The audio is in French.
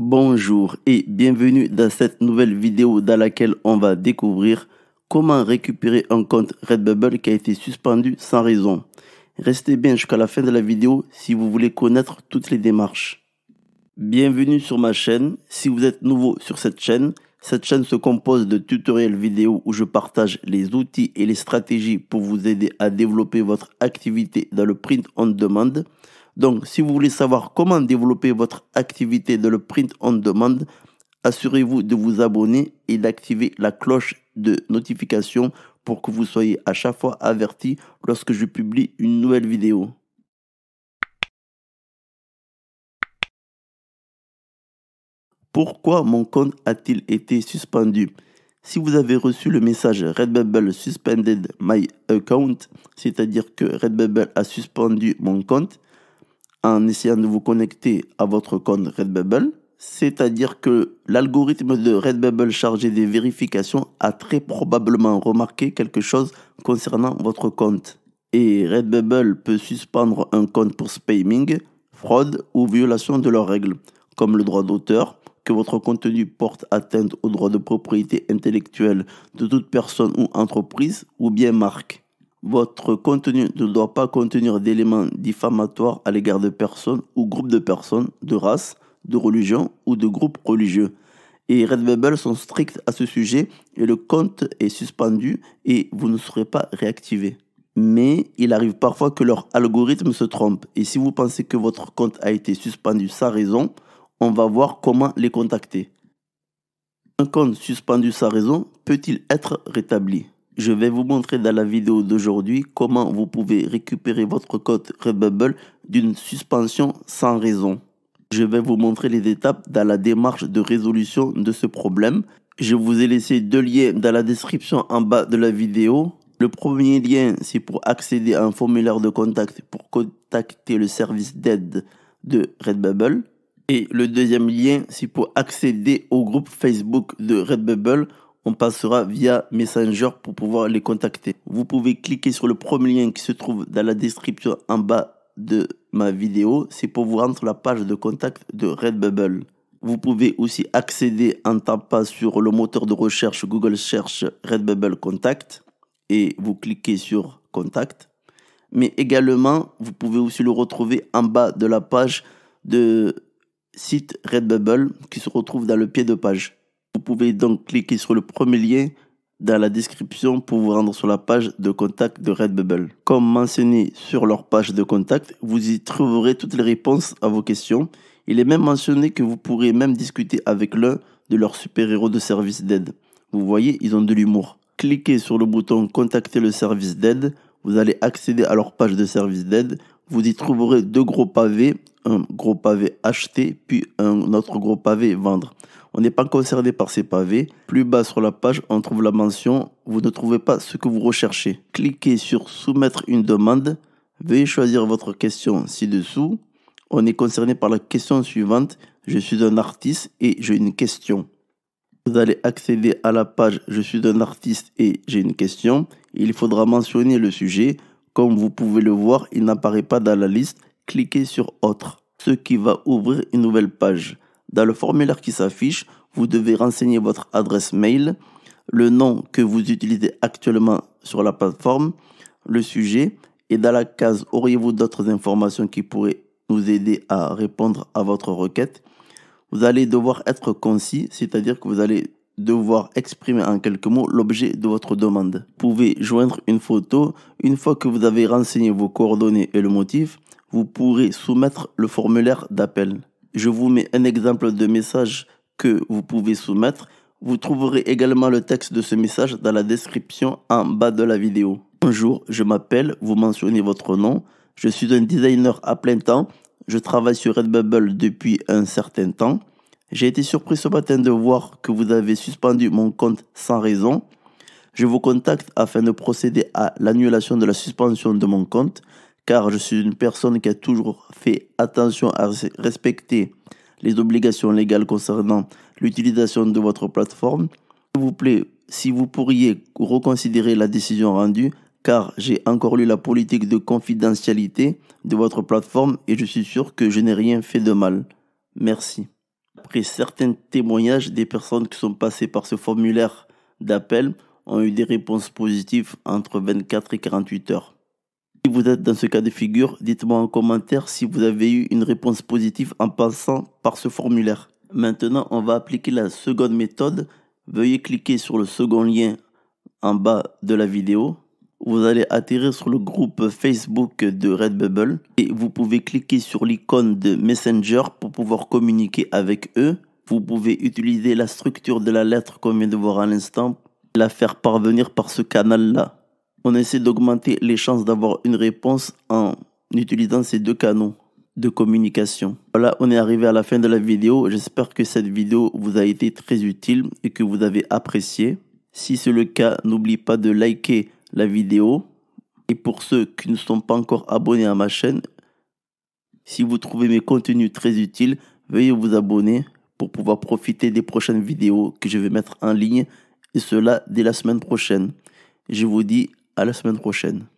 Bonjour et bienvenue dans cette nouvelle vidéo dans laquelle on va découvrir comment récupérer un compte Redbubble qui a été suspendu sans raison. Restez bien jusqu'à la fin de la vidéo si vous voulez connaître toutes les démarches. Bienvenue sur ma chaîne. Si vous êtes nouveau sur cette chaîne, cette chaîne se compose de tutoriels vidéo où je partage les outils et les stratégies pour vous aider à développer votre activité dans le print on demand. Donc, si vous voulez savoir comment développer votre activité de le print on demand, assurez-vous de vous abonner et d'activer la cloche de notification pour que vous soyez à chaque fois averti lorsque je publie une nouvelle vidéo. Pourquoi mon compte a-t-il été suspendu Si vous avez reçu le message Redbubble suspended my account, c'est-à-dire que Redbubble a suspendu mon compte, en essayant de vous connecter à votre compte Redbubble. C'est-à-dire que l'algorithme de Redbubble chargé des vérifications a très probablement remarqué quelque chose concernant votre compte. Et Redbubble peut suspendre un compte pour spamming, fraude ou violation de leurs règles, comme le droit d'auteur, que votre contenu porte atteinte aux droits de propriété intellectuelle de toute personne ou entreprise ou bien marque. Votre contenu ne doit pas contenir d'éléments diffamatoires à l'égard de personnes ou groupes de personnes, de race, de religion ou de groupes religieux. Et Red sont stricts à ce sujet et le compte est suspendu et vous ne serez pas réactivé. Mais il arrive parfois que leur algorithme se trompe et si vous pensez que votre compte a été suspendu sans raison, on va voir comment les contacter. Un compte suspendu sans raison peut-il être rétabli je vais vous montrer dans la vidéo d'aujourd'hui comment vous pouvez récupérer votre code Redbubble d'une suspension sans raison. Je vais vous montrer les étapes dans la démarche de résolution de ce problème. Je vous ai laissé deux liens dans la description en bas de la vidéo. Le premier lien, c'est pour accéder à un formulaire de contact pour contacter le service d'aide de Redbubble. Et le deuxième lien, c'est pour accéder au groupe Facebook de Redbubble on passera via Messenger pour pouvoir les contacter. Vous pouvez cliquer sur le premier lien qui se trouve dans la description en bas de ma vidéo. C'est pour vous rendre la page de contact de Redbubble. Vous pouvez aussi accéder en tapant sur le moteur de recherche Google Search Redbubble Contact et vous cliquez sur Contact. Mais également, vous pouvez aussi le retrouver en bas de la page de site Redbubble qui se retrouve dans le pied de page. Vous pouvez donc cliquer sur le premier lien dans la description pour vous rendre sur la page de contact de Redbubble. Comme mentionné sur leur page de contact, vous y trouverez toutes les réponses à vos questions. Il est même mentionné que vous pourrez même discuter avec l'un de leurs super-héros de service d'aide. Vous voyez, ils ont de l'humour. Cliquez sur le bouton Contacter le service d'aide. Vous allez accéder à leur page de service d'aide. Vous y trouverez deux gros pavés un gros pavé acheter, puis un autre gros pavé vendre. On n'est pas concerné par ces pavés. Plus bas sur la page, on trouve la mention Vous ne trouvez pas ce que vous recherchez. Cliquez sur Soumettre une demande. Veuillez choisir votre question ci-dessous. On est concerné par la question suivante Je suis un artiste et j'ai une question. Vous allez accéder à la page Je suis un artiste et j'ai une question. Il faudra mentionner le sujet. Comme vous pouvez le voir, il n'apparaît pas dans la liste cliquez sur Autre, ce qui va ouvrir une nouvelle page. Dans le formulaire qui s'affiche, vous devez renseigner votre adresse mail, le nom que vous utilisez actuellement sur la plateforme, le sujet, et dans la case Auriez-vous d'autres informations qui pourraient nous aider à répondre à votre requête Vous allez devoir être concis, c'est-à-dire que vous allez devoir exprimer en quelques mots l'objet de votre demande. Vous pouvez joindre une photo une fois que vous avez renseigné vos coordonnées et le motif vous pourrez soumettre le formulaire d'appel. Je vous mets un exemple de message que vous pouvez soumettre. Vous trouverez également le texte de ce message dans la description en bas de la vidéo. Bonjour, je m'appelle, vous mentionnez votre nom. Je suis un designer à plein temps. Je travaille sur Redbubble depuis un certain temps. J'ai été surpris ce matin de voir que vous avez suspendu mon compte sans raison. Je vous contacte afin de procéder à l'annulation de la suspension de mon compte car je suis une personne qui a toujours fait attention à respecter les obligations légales concernant l'utilisation de votre plateforme. S'il vous plaît, si vous pourriez reconsidérer la décision rendue, car j'ai encore lu la politique de confidentialité de votre plateforme et je suis sûr que je n'ai rien fait de mal. Merci. Après certains témoignages des personnes qui sont passées par ce formulaire d'appel ont eu des réponses positives entre 24 et 48 heures. Si vous êtes dans ce cas de figure, dites-moi en commentaire si vous avez eu une réponse positive en passant par ce formulaire. Maintenant, on va appliquer la seconde méthode. Veuillez cliquer sur le second lien en bas de la vidéo. Vous allez atterrir sur le groupe Facebook de Redbubble et vous pouvez cliquer sur l'icône de Messenger pour pouvoir communiquer avec eux. Vous pouvez utiliser la structure de la lettre qu'on vient de voir à l'instant, la faire parvenir par ce canal-là on essaie d'augmenter les chances d'avoir une réponse en utilisant ces deux canaux de communication. Voilà, on est arrivé à la fin de la vidéo. J'espère que cette vidéo vous a été très utile et que vous avez apprécié. Si c'est le cas, n'oubliez pas de liker la vidéo. Et pour ceux qui ne sont pas encore abonnés à ma chaîne, si vous trouvez mes contenus très utiles, veuillez vous abonner pour pouvoir profiter des prochaines vidéos que je vais mettre en ligne et cela dès la semaine prochaine. Je vous dis à la semaine prochaine.